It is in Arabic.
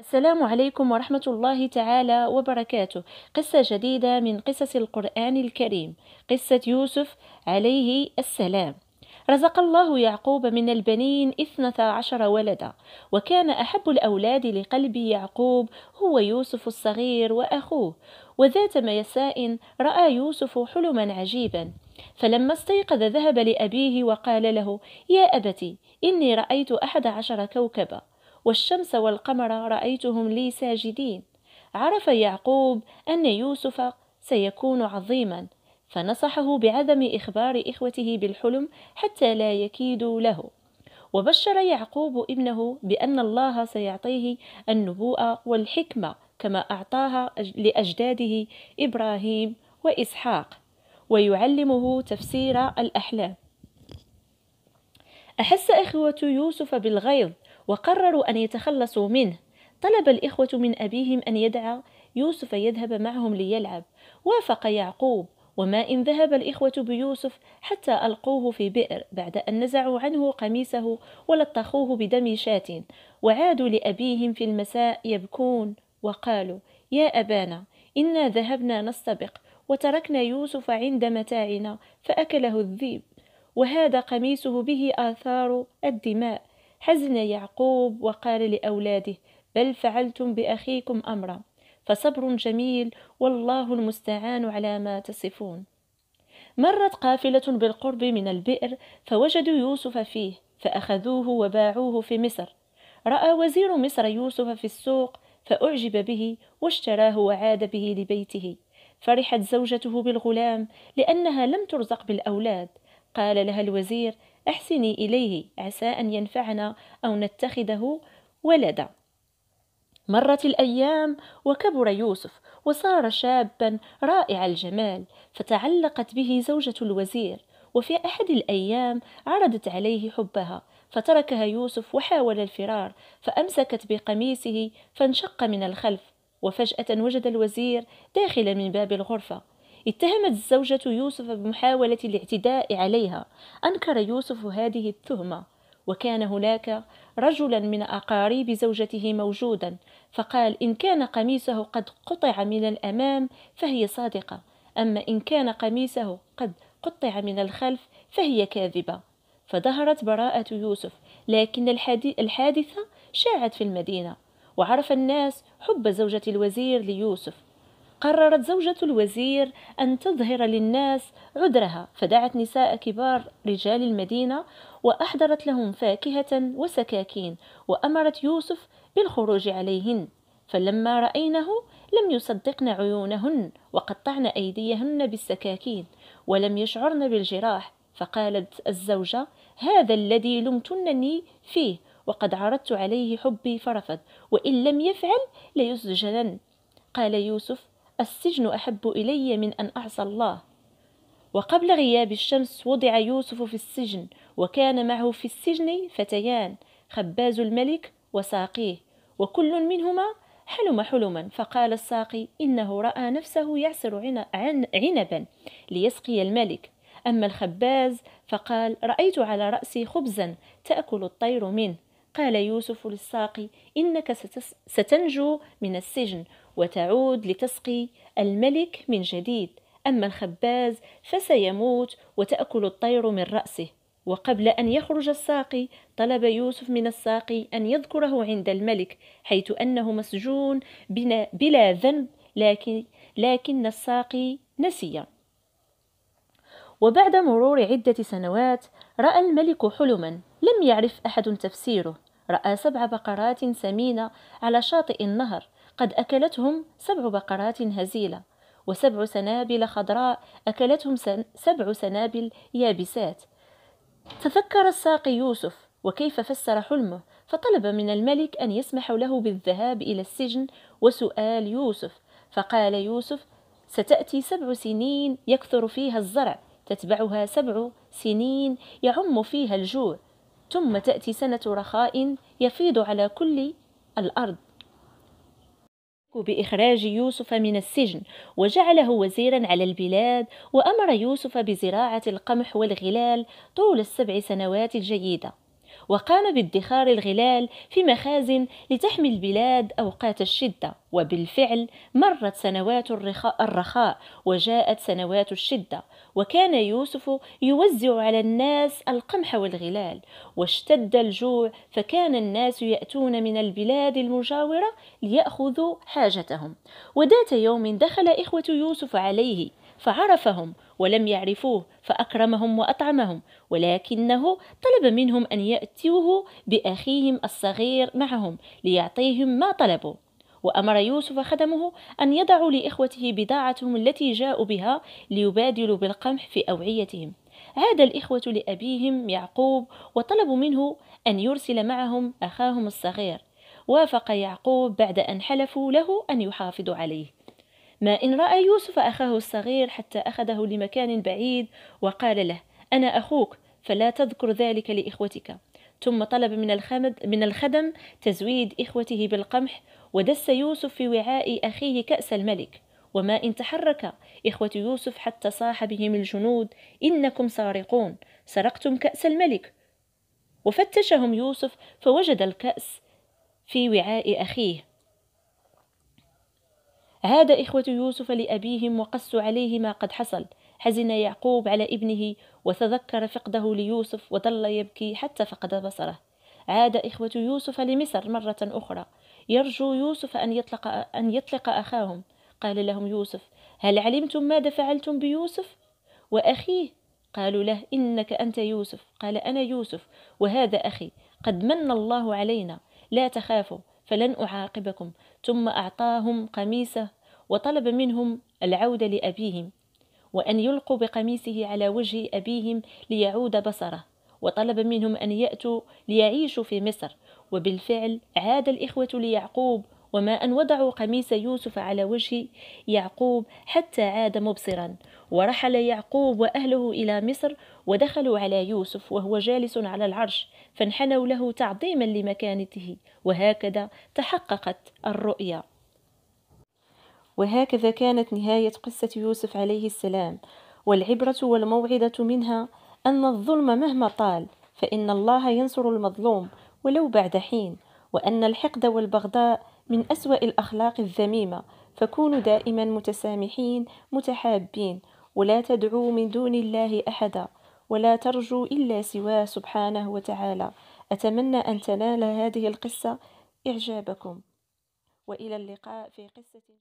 السلام عليكم ورحمة الله تعالى وبركاته قصة جديدة من قصص القرآن الكريم قصة يوسف عليه السلام رزق الله يعقوب من البنين اثنتا عشر ولدا وكان أحب الأولاد لقلب يعقوب هو يوسف الصغير وأخوه وذات مساء رأى يوسف حلما عجيبا فلما استيقظ ذهب لأبيه وقال له يا أبتي إني رأيت أحد عشر كوكبا والشمس والقمر رأيتهم لي ساجدين عرف يعقوب أن يوسف سيكون عظيما فنصحه بعدم إخبار إخوته بالحلم حتى لا يكيدوا له وبشر يعقوب ابنه بأن الله سيعطيه النبوءة والحكمة كما أعطاها لأجداده إبراهيم وإسحاق ويعلمه تفسير الأحلام أحس إخوة يوسف بالغيظ وقرروا أن يتخلصوا منه طلب الإخوة من أبيهم أن يدعى يوسف يذهب معهم ليلعب وافق يعقوب وما إن ذهب الإخوة بيوسف حتى ألقوه في بئر بعد أن نزعوا عنه قميصه ولطخوه بدم شاة وعادوا لأبيهم في المساء يبكون وقالوا يا أبانا إنا ذهبنا نستبق وتركنا يوسف عند متاعنا فأكله الذيب وهذا قميصه به آثار الدماء حزن يعقوب وقال لأولاده بل فعلتم بأخيكم أمرا فصبر جميل والله المستعان على ما تصفون مرت قافلة بالقرب من البئر فوجدوا يوسف فيه فأخذوه وباعوه في مصر رأى وزير مصر يوسف في السوق فأعجب به واشتراه وعاد به لبيته فرحت زوجته بالغلام لأنها لم ترزق بالأولاد قال لها الوزير احسني اليه عسى ان ينفعنا او نتخذه ولدا مرت الايام وكبر يوسف وصار شابا رائع الجمال فتعلقت به زوجه الوزير وفي احد الايام عرضت عليه حبها فتركها يوسف وحاول الفرار فامسكت بقميصه فانشق من الخلف وفجاه وجد الوزير داخلا من باب الغرفه اتهمت الزوجة يوسف بمحاولة الاعتداء عليها أنكر يوسف هذه التهمة وكان هناك رجلا من أقارب زوجته موجودا فقال إن كان قميصه قد قطع من الأمام فهي صادقة أما إن كان قميصه قد قطع من الخلف فهي كاذبة فظهرت براءة يوسف لكن الحادثة شاعت في المدينة وعرف الناس حب زوجة الوزير ليوسف قررت زوجة الوزير أن تظهر للناس عذرها فدعت نساء كبار رجال المدينة وأحضرت لهم فاكهة وسكاكين وأمرت يوسف بالخروج عليهن فلما رأينه لم يصدقن عيونهن وقطعن أيديهن بالسكاكين ولم يشعرن بالجراح فقالت الزوجة هذا الذي لمتنني فيه وقد عرضت عليه حبي فرفض وإن لم يفعل ليسجنن قال يوسف السجن أحب إلي من أن أعصى الله وقبل غياب الشمس وضع يوسف في السجن وكان معه في السجن فتيان خباز الملك وساقيه وكل منهما حلم حلما فقال الساقي إنه رأى نفسه يعصر عنبا ليسقي الملك أما الخباز فقال رأيت على رأسي خبزا تأكل الطير منه قال يوسف للساقي إنك ستنجو من السجن وتعود لتسقي الملك من جديد أما الخباز فسيموت وتأكل الطير من رأسه وقبل أن يخرج الساقي طلب يوسف من الساقي أن يذكره عند الملك حيث أنه مسجون بلا ذنب لكن, لكن الساقي نسي وبعد مرور عدة سنوات رأى الملك حلما لم يعرف أحد تفسيره رأى سبع بقرات سمينة على شاطئ النهر قد أكلتهم سبع بقرات هزيلة وسبع سنابل خضراء أكلتهم سبع سنابل يابسات تذكر الساقي يوسف وكيف فسر حلمه فطلب من الملك أن يسمح له بالذهاب إلى السجن وسؤال يوسف فقال يوسف ستأتي سبع سنين يكثر فيها الزرع تتبعها سبع سنين يعم فيها الجوع ثم تأتي سنة رخاء يفيض على كل الأرض بإخراج يوسف من السجن وجعله وزيرا على البلاد وأمر يوسف بزراعة القمح والغلال طول السبع سنوات الجيدة وقام بادخار الغلال في مخازن لتحمي البلاد أوقات الشدة وبالفعل مرت سنوات الرخاء وجاءت سنوات الشدة وكان يوسف يوزع على الناس القمح والغلال واشتد الجوع فكان الناس يأتون من البلاد المجاورة ليأخذوا حاجتهم وذات يوم دخل إخوة يوسف عليه فعرفهم ولم يعرفوه فأكرمهم وأطعمهم ولكنه طلب منهم أن يأتوه بأخيهم الصغير معهم ليعطيهم ما طلبوا وأمر يوسف خدمه أن يضعوا لإخوته بضاعتهم التي جاءوا بها ليبادلوا بالقمح في أوعيتهم عاد الإخوة لأبيهم يعقوب وطلبوا منه أن يرسل معهم أخاهم الصغير وافق يعقوب بعد أن حلفوا له أن يحافظوا عليه ما إن رأى يوسف أخاه الصغير حتى أخذه لمكان بعيد وقال له أنا أخوك فلا تذكر ذلك لإخوتك ثم طلب من الخمد من الخدم تزويد إخوته بالقمح ودس يوسف في وعاء أخيه كأس الملك وما إن تحرك إخوة يوسف حتى صاح بهم الجنود إنكم سارقون سرقتم كأس الملك وفتشهم يوسف فوجد الكأس في وعاء أخيه عاد إخوة يوسف لأبيهم وقصوا عليه ما قد حصل حزن يعقوب على ابنه وتذكر فقده ليوسف وظل يبكي حتى فقد بصره عاد إخوة يوسف لمصر مرة أخرى يرجو يوسف أن يطلق, أن يطلق أخاهم قال لهم يوسف هل علمتم ماذا فعلتم بيوسف وأخيه قالوا له إنك أنت يوسف قال أنا يوسف وهذا أخي قد من الله علينا لا تخافوا فلن أعاقبكم ثم أعطاهم قميصه وطلب منهم العودة لأبيهم وأن يلقوا بقميصه على وجه أبيهم ليعود بصره وطلب منهم أن يأتوا ليعيشوا في مصر وبالفعل عاد الإخوة ليعقوب وما أن وضعوا قميص يوسف على وجه يعقوب حتى عاد مبصرا ورحل يعقوب وأهله إلى مصر ودخلوا على يوسف وهو جالس على العرش فانحنوا له تعظيما لمكانته وهكذا تحققت الرؤيا وهكذا كانت نهاية قصة يوسف عليه السلام والعبرة والموعظة منها أن الظلم مهما طال فإن الله ينصر المظلوم ولو بعد حين وأن الحقد والبغضاء من أسوأ الأخلاق الذميمة فكونوا دائما متسامحين متحابين ولا تدعوا من دون الله أحدا ولا ترجوا إلا سواه سبحانه وتعالى أتمنى أن تنال هذه القصة إعجابكم وإلى اللقاء في قصة